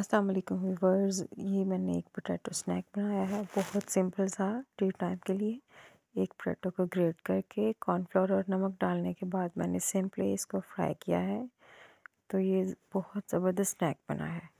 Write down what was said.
अस्सलाम वालेकुम व्यूवर्स ये मैंने एक पोटैटो स्नैक बनाया है बहुत सिंपल सा टी टाइम के लिए एक पोटैटो को ग्रेट करके कॉर्नफ्लोर और नमक डालने के बाद मैंने सिंपली इसको फ्राई किया है तो ये बहुत ज़बरदस्त स्नैक बना है